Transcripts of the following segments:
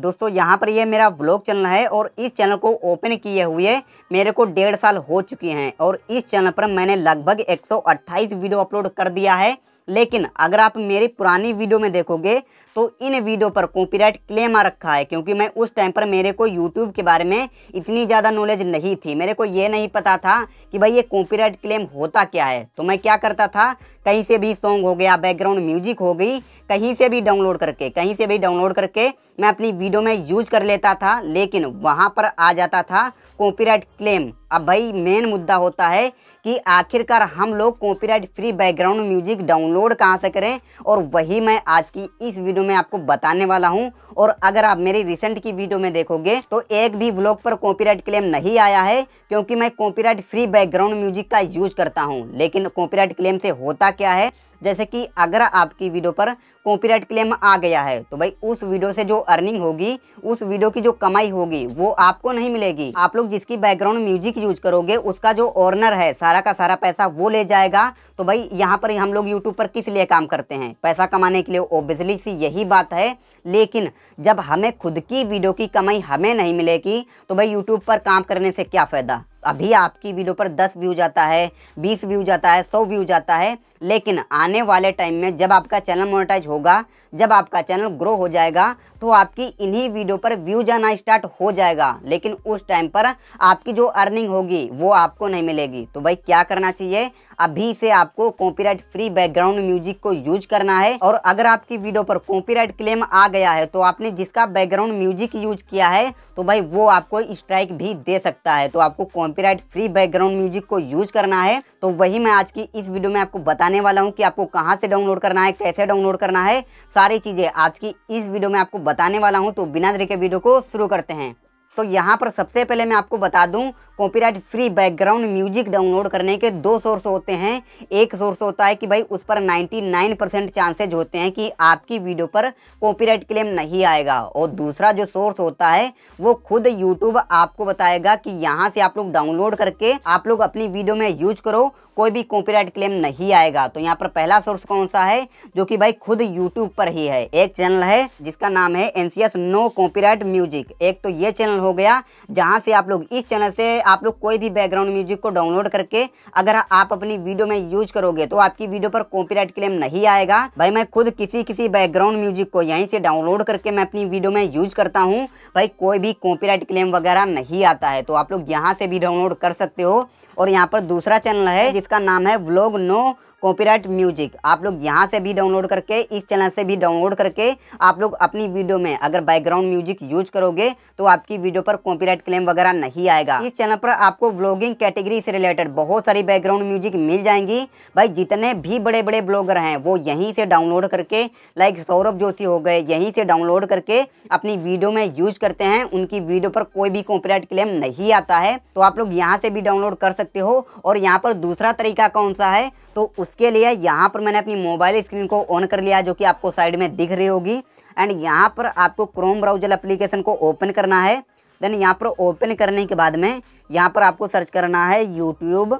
दोस्तों यहाँ पर ये मेरा ब्लॉग चैनल है और इस चैनल को ओपन किए हुए मेरे को डेढ़ साल हो चुके हैं और इस चैनल पर मैंने लगभग 128 वीडियो अपलोड कर दिया है लेकिन अगर आप मेरी पुरानी वीडियो में देखोगे तो इन वीडियो पर कॉपीराइट क्लेम आ रखा है क्योंकि मैं उस टाइम पर मेरे को यूट्यूब के बारे में इतनी ज़्यादा नॉलेज नहीं थी मेरे को ये नहीं पता था कि भाई ये कॉपीराइट क्लेम होता क्या है तो मैं क्या करता था कहीं से भी सॉन्ग हो गया बैकग्राउंड म्यूजिक हो गई कहीं से भी डाउनलोड करके कहीं से भी डाउनलोड करके मैं अपनी वीडियो में यूज कर लेता था लेकिन वहाँ पर आ जाता था कॉपीराइट क्लेम अब भाई मेन मुद्दा होता है कि आखिरकार हम लोग copyright free background music download कहाँ से करें और वही मैं आज की इस वीडियो में आपको बताने वाला हूँ और अगर आप मेरी रिसेंट की वीडियो में देखोगे तो एक भी ब्लॉग पर कॉपीराइट क्लेम नहीं आया है क्योंकि मैं कॉपीराइट फ्री बैकग्राउंड म्यूजिक का यूज करता हूँ लेकिन कॉपीराइट क्लेम से होता क्या है जैसे कि अगर आपकी वीडियो पर कॉपीराइट क्लेम आ गया है तो भाई उस वीडियो से जो अर्निंग होगी उस वीडियो की जो कमाई होगी वो आपको नहीं मिलेगी आप लोग जिसकी बैकग्राउंड म्यूजिक यूज करोगे उसका जो ऑर्नर है सारा का सारा पैसा वो ले जाएगा तो भाई यहाँ पर हम लोग यूट्यूब पर किस लिए काम करते हैं पैसा कमाने के लिए ओबियसली सी यही बात है लेकिन जब हमें खुद की वीडियो की कमाई हमें नहीं मिलेगी तो भाई यूट्यूब पर काम करने से क्या फ़ायदा अभी आपकी वीडियो पर 10 व्यू जाता है 20 व्यू जाता है 100 व्यू जाता है लेकिन आने वाले टाइम में जब आपका चैनल मोनेटाइज होगा जब आपका चैनल ग्रो हो जाएगा तो आपकी इन्हीं वीडियो पर व्यू जाना स्टार्ट हो जाएगा लेकिन उस टाइम पर आपकी जो अर्निंग होगी वो आपको नहीं मिलेगी तो भाई क्या करना चाहिए अभी से आपको कॉपीराइट फ्री बैकग्राउंड म्यूजिक को यूज करना है और अगर आपकी वीडियो पर कॉपीराइट क्लेम आ गया है तो आपने जिसका बैकग्राउंड म्यूजिक यूज किया है तो भाई वो आपको स्ट्राइक भी दे सकता है तो आपको कॉपीराइट फ्री बैकग्राउंड म्यूजिक को यूज करना है तो वही मैं आज की इस वीडियो में आपको बताने वाला हूँ कि आपको कहाँ से डाउनलोड करना है कैसे डाउनलोड करना है सारी चीज़ें आज की इस वीडियो में आपको बताने वाला हूँ तो बिना देरी के वीडियो को शुरू करते हैं तो यहाँ पर सबसे पहले मैं आपको बता दूं copyright free background music download करने के दो सोर्स होते हैं एक सोर्स होता है कि भाई उस पर 99 परसेंट चांसेज होते हैं कि आपकी वीडियो पर कॉपीराइट क्लेम नहीं आएगा और दूसरा जो सोर्स होता है वो खुद यूट्यूब आपको बताएगा कि यहाँ से आप लोग डाउनलोड करके आप लोग अपनी वीडियो में यूज करो कोई भी कॉपीराइट क्लेम नहीं आएगा तो यहाँ पर पहला सोर्स कौन सा है जो कि भाई खुद यूट्यूब पर ही है एक चैनल है जिसका नाम है एनसीएस नो कॉपीराइट म्यूजिक एक तो ये चैनल हो गया जहाँ से आप लोग इस चैनल से आप लोग कोई भी बैकग्राउंड म्यूजिक को डाउनलोड करके अगर आप अपनी वीडियो में यूज करोगे तो आपकी वीडियो पर कॉपीराइट क्लेम नहीं आएगा भाई मैं खुद किसी किसी बैकग्राउंड म्यूजिक को यहीं से डाउनलोड करके मैं अपनी वीडियो में यूज करता हूँ भाई कोई भी कॉपीराइट क्लेम वगैरह नहीं आता है तो आप लोग यहाँ से भी डाउनलोड कर सकते हो और यहाँ पर दूसरा चैनल है जिसका नाम है व्लॉग नो कॉपीराइट म्यूजिक आप लोग यहाँ से भी डाउनलोड करके इस चैनल से भी डाउनलोड करके आप लोग अपनी वीडियो में अगर बैकग्राउंड म्यूजिक यूज करोगे तो आपकी वीडियो पर कॉपीराइट क्लेम वगैरह नहीं आएगा इस चैनल पर आपको व्लॉगिंग कैटेगरी से रिलेटेड बहुत सारी बैकग्राउंड म्यूजिक मिल जाएंगी भाई जितने भी बड़े बड़े ब्लॉगर हैं वो यहीं से डाउनलोड करके लाइक सौरभ जोशी हो गए यहीं से डाउनलोड करके अपनी वीडियो में यूज करते हैं उनकी वीडियो पर कोई भी कॉपीराइट क्लेम नहीं आता है तो आप लोग यहाँ से भी डाउनलोड कर सकते हो और यहाँ पर दूसरा तरीका कौन सा है तो उस उसके लिए यहाँ पर मैंने अपनी मोबाइल स्क्रीन को ऑन कर लिया जो कि आपको साइड में दिख रही होगी एंड यहाँ पर आपको क्रोम ब्राउजर एप्लीकेशन को ओपन करना है देन यहाँ पर ओपन करने के बाद में यहाँ पर आपको सर्च करना है यूट्यूब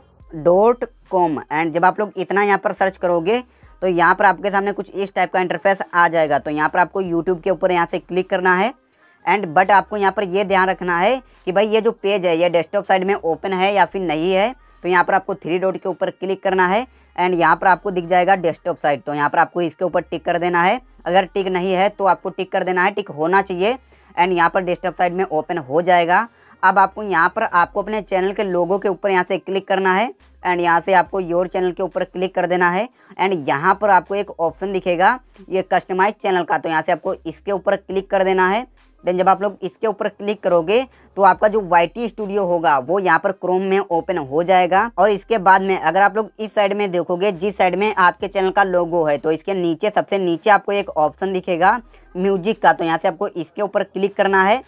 डॉट कॉम एंड जब आप लोग इतना यहाँ पर सर्च करोगे तो यहाँ पर आपके सामने कुछ इस टाइप का इंटरफेस आ जाएगा तो यहाँ पर आपको यूट्यूब के ऊपर यहाँ से क्लिक करना है एंड बट आपको यहाँ पर ये ध्यान रखना है कि भाई ये जो पेज है ये डेस्कटॉप साइड में ओपन है या फिर नहीं है तो यहाँ पर आपको थ्री डॉट के ऊपर क्लिक करना है एंड यहाँ पर आपको दिख जाएगा डेस्कटॉप साइट तो यहाँ पर आपको इसके ऊपर टिक कर देना है अगर टिक नहीं है तो आपको टिक कर देना है टिक होना चाहिए एंड यहाँ पर डेस्कटॉप साइट में ओपन हो जाएगा अब आपको यहाँ पर आपको अपने चैनल के लोगों के ऊपर यहाँ से क्लिक करना है एंड यहाँ से आपको योर चैनल के ऊपर क्लिक कर देना है एंड यहाँ पर आपको एक ऑप्शन दिखेगा ये कस्टमाइज चैनल का तो यहाँ से आपको इसके ऊपर क्लिक कर देना है देन जब आप लोग इसके ऊपर क्लिक करोगे तो आपका जो वाई टी स्टूडियो होगा वो यहाँ पर क्रोम में ओपन हो जाएगा और इसके बाद में अगर आप लोग इस साइड में देखोगे जिस साइड में आपके चैनल का लोगो है तो इसके नीचे सबसे नीचे आपको एक ऑप्शन दिखेगा म्यूजिक का तो यहाँ से आपको इसके ऊपर क्लिक करना है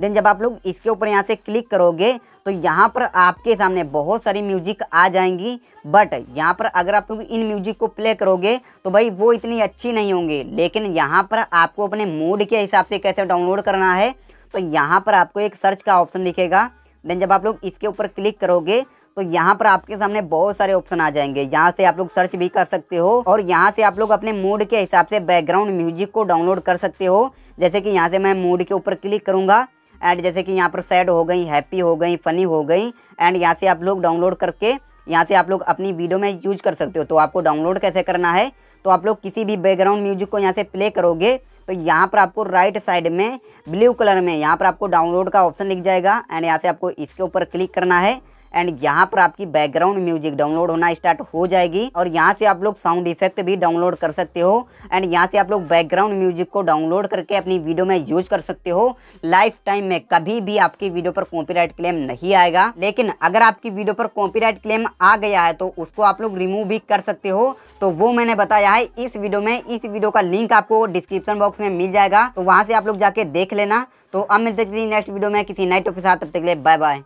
देन जब आप लोग इसके ऊपर यहाँ से क्लिक करोगे तो यहाँ पर आपके सामने बहुत सारी म्यूजिक आ जाएंगी बट यहाँ पर अगर आप लोग इन म्यूजिक को प्ले करोगे तो भाई वो इतनी अच्छी नहीं होंगी लेकिन यहाँ पर आपको अपने मूड के हिसाब से कैसे डाउनलोड करना है तो यहाँ पर आपको एक सर्च का ऑप्शन दिखेगा देन जब आप लोग इसके ऊपर क्लिक करोगे तो यहाँ पर आपके सामने बहुत सारे ऑप्शन आ जाएंगे यहाँ से आप लोग सर्च भी कर सकते हो और यहाँ से आप लोग अपने मूड के हिसाब से बैकग्राउंड म्यूजिक को डाउनलोड कर सकते हो जैसे कि यहाँ से मैं मूड के ऊपर क्लिक करूँगा एंड जैसे कि यहाँ पर सैड हो गई हैप्पी हो गई फ़नी हो गई एंड यहाँ से आप लोग डाउनलोड करके यहाँ से आप लोग अपनी वीडियो में यूज कर सकते हो तो आपको डाउनलोड कैसे करना है तो आप लोग किसी भी बैकग्राउंड म्यूजिक को यहाँ से प्ले करोगे तो यहाँ पर आपको राइट साइड में ब्लू कलर में यहाँ पर आपको डाउनलोड का ऑप्शन दिख जाएगा एंड यहाँ से आपको इसके ऊपर क्लिक करना है एंड यहाँ पर आपकी बैकग्राउंड म्यूजिक डाउनलोड होना स्टार्ट हो जाएगी और यहाँ से आप लोग साउंड इफेक्ट भी डाउनलोड कर सकते हो एंड यहाँ से आप लोग बैकग्राउंड म्यूजिक को डाउनलोड करके अपनी वीडियो में यूज कर सकते हो लाइफ टाइम में कभी भी आपकी वीडियो पर कॉपीराइट क्लेम नहीं आएगा लेकिन अगर आपकी वीडियो पर कॉपीराइट क्लेम आ गया है तो उसको आप लोग रिमूव भी कर सकते हो तो वो मैंने बताया है इस वीडियो में इस वीडियो का लिंक आपको डिस्क्रिप्शन बॉक्स में मिल जाएगा तो वहाँ से आप लोग जाके देख लेना तो अब मिलते किसी नेक्स्ट वीडियो में किसी नाइट के साथ तब तक लिए बाय बाय